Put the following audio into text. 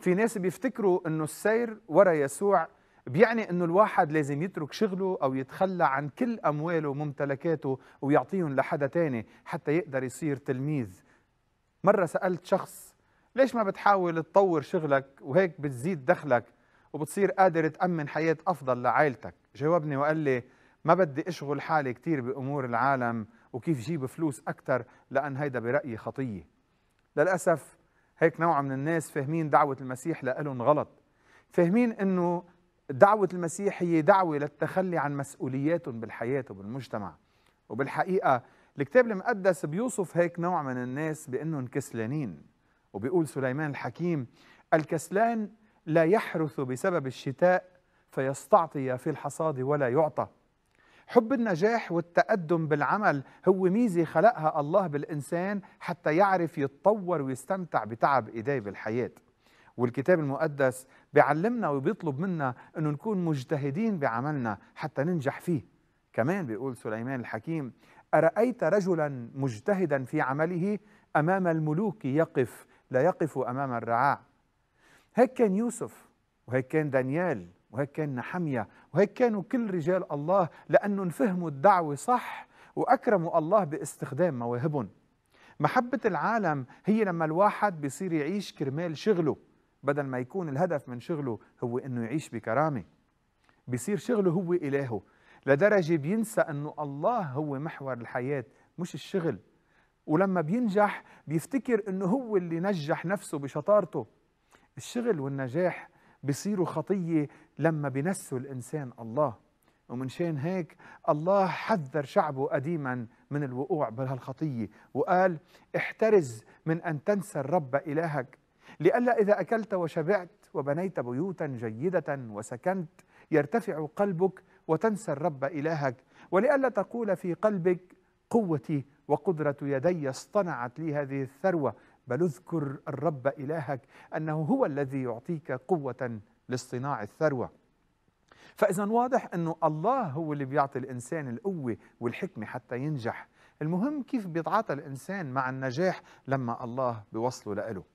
في ناس بيفتكروا انه السير ورا يسوع بيعني انه الواحد لازم يترك شغله او يتخلى عن كل امواله وممتلكاته ويعطيهم لحدا تاني حتى يقدر يصير تلميذ مره سالت شخص ليش ما بتحاول تطور شغلك وهيك بتزيد دخلك وبتصير قادر تامن حياه افضل لعائلتك جاوبني وقال لي ما بدي اشغل حالي كثير بامور العالم وكيف جيب فلوس اكثر لان هيدا برايي خطيه للاسف هيك نوع من الناس فاهمين دعوة المسيح لألهم غلط فاهمين أنه دعوة المسيح هي دعوة للتخلي عن مسؤولياتهم بالحياة وبالمجتمع وبالحقيقة الكتاب المقدس بيوصف هيك نوع من الناس بأنهم كسلانين وبيقول سليمان الحكيم الكسلان لا يحرث بسبب الشتاء فيستعطي في الحصاد ولا يعطى حب النجاح والتقدم بالعمل هو ميزة خلقها الله بالإنسان حتى يعرف يتطور ويستمتع بتعب إيديه بالحياة والكتاب المقدس بيعلمنا وبيطلب منا أنه نكون مجتهدين بعملنا حتى ننجح فيه كمان بيقول سليمان الحكيم أرأيت رجلا مجتهدا في عمله أمام الملوك يقف لا يقف أمام الرعاع هيك كان يوسف وهيك كان دانيال وهيك كان نحمية وهيك كانوا كل رجال الله لأنهم فهموا الدعوة صح وأكرموا الله باستخدام مواهبهم محبة العالم هي لما الواحد بيصير يعيش كرمال شغله بدل ما يكون الهدف من شغله هو أنه يعيش بكرامة بيصير شغله هو إلهه لدرجة بينسى أنه الله هو محور الحياة مش الشغل ولما بينجح بيفتكر أنه هو اللي نجح نفسه بشطارته الشغل والنجاح بيصيروا خطية لما بنسوا الإنسان الله ومنشان هيك الله حذر شعبه قديما من الوقوع بهالخطية وقال احترز من أن تنسى الرب إلهك لئلا إذا أكلت وشبعت وبنيت بيوتا جيدة وسكنت يرتفع قلبك وتنسى الرب إلهك ولئلا تقول في قلبك قوتي وقدرة يدي اصطنعت لي هذه الثروة بل اذكر الرب إلهك أنه هو الذي يعطيك قوة لاصطناع الثروة فإذا واضح أنه الله هو اللي بيعطي الإنسان القوة والحكمة حتى ينجح المهم كيف بيتعاطى الإنسان مع النجاح لما الله بيوصله لإله